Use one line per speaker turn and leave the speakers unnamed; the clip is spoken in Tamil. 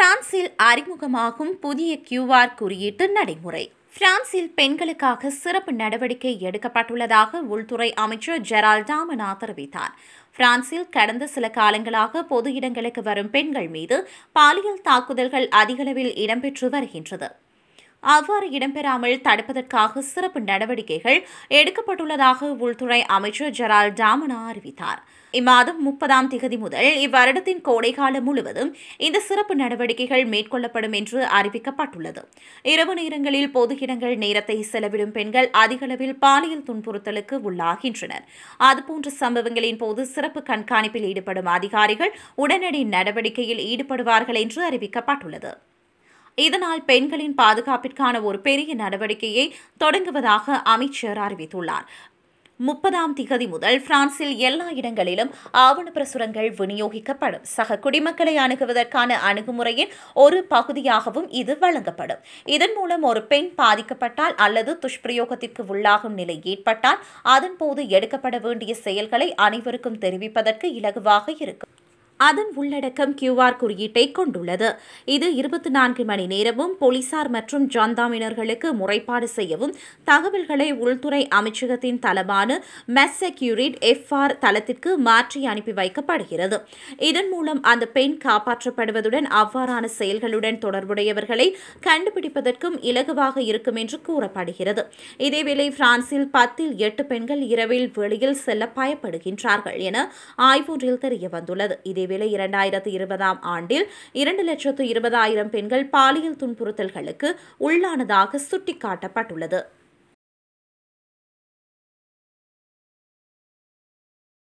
பிரான்சில் அறிமுகமாகும் புதிய கியூஆர் குறியீட்டு நடைமுறை பிரான்சில் பெண்களுக்காக சிறப்பு நடவடிக்கை எடுக்கப்பட்டுள்ளதாக உள்துறை அமைச்சர் ஜெரால் டாமனா தெரிவித்தார் பிரான்சில் கடந்த சில காலங்களாக பொது இடங்களுக்கு வரும் பெண்கள் மீது பாலியல் தாக்குதல்கள் அதிகளவில் இடம்பெற்று வருகின்றது அவ்வாறு இடம்பெறாமல் தடுப்பதற்காக சிறப்பு நடவடிக்கைகள் எடுக்கப்பட்டுள்ளதாக உள்துறை அமைச்சர் ஜெரால் டாமனா அறிவித்தார் இம்மாதம் முப்பதாம் திகதி முதல் இவ்வருடத்தின் கோடைகாலம் முழுவதும் இந்த சிறப்பு நடவடிக்கைகள் மேற்கொள்ளப்படும் என்று அறிவிக்கப்பட்டுள்ளது இரவு நேரங்களில் பொது இடங்கள் நேரத்தை செலவிடும் பெண்கள் அதிகளவில் பாலியல் துன்புறுத்தலுக்கு உள்ளாகின்றனர் அதுபோன்ற சம்பவங்களின் போது சிறப்பு கண்காணிப்பில் ஈடுபடும் அதிகாரிகள் உடனடி நடவடிக்கையில் ஈடுபடுவார்கள் என்று அறிவிக்கப்பட்டுள்ளது இதனால் பெண்களின் பாதுகாப்பிற்கான ஒரு பெரிய நடவடிக்கையை தொடங்குவதாக அமைச்சர் அறிவித்துள்ளார் முப்பதாம் திகதி முதல் பிரான்சில் எல்லா இடங்களிலும் ஆவண பிரசுரங்கள் விநியோகிக்கப்படும் சக குடிமக்களை அணுகுவதற்கான அணுகுமுறையின் ஒரு பகுதியாகவும் இது வழங்கப்படும் இதன் மூலம் ஒரு பெண் பாதிக்கப்பட்டால் அல்லது துஷ்பிரயோகத்திற்கு உள்ளாகும் நிலை ஏற்பட்டால் அதன்போது எடுக்கப்பட வேண்டிய செயல்களை அனைவருக்கும் தெரிவிப்பதற்கு இலகுவாக இருக்கும் அதன் உள்ளடக்கம் கியூஆர் குறியீட்டை கொண்டுள்ளது இது இருபத்தி நான்கு மணி நேரமும் போலீசார் மற்றும் ஜாந்தாமினர்களுக்கு முறைப்பாடு செய்யவும் தகவல்களை உள்துறை அமைச்சகத்தின் தளமான மெஸ் செக்யூரிட் எஃப்ஆர் தளத்திற்கு மாற்றி அனுப்பி வைக்கப்படுகிறது இதன் மூலம் அந்த பெண் காப்பாற்றப்படுவதுடன் அவ்வாறான செயல்களுடன் தொடர்புடையவர்களை கண்டுபிடிப்பதற்கும் இலகுவாக இருக்கும் என்று கூறப்படுகிறது இதேவேளை பிரான்சில் பத்தில் எட்டு பெண்கள் இரவில் வெளியில் செல்ல பயப்படுகின்றார்கள் என ஆய்வொன்றில் தெரிய வந்துள்ளது இதே இதேவேளை இரண்டாயிரத்து இருபதாம் ஆண்டில் இரண்டு லட்சத்து இருபதாயிரம் பெண்கள் பாலியல் துன்புறுத்தல்களுக்கு உள்ளானதாக சுட்டிக்காட்டப்பட்டுள்ளது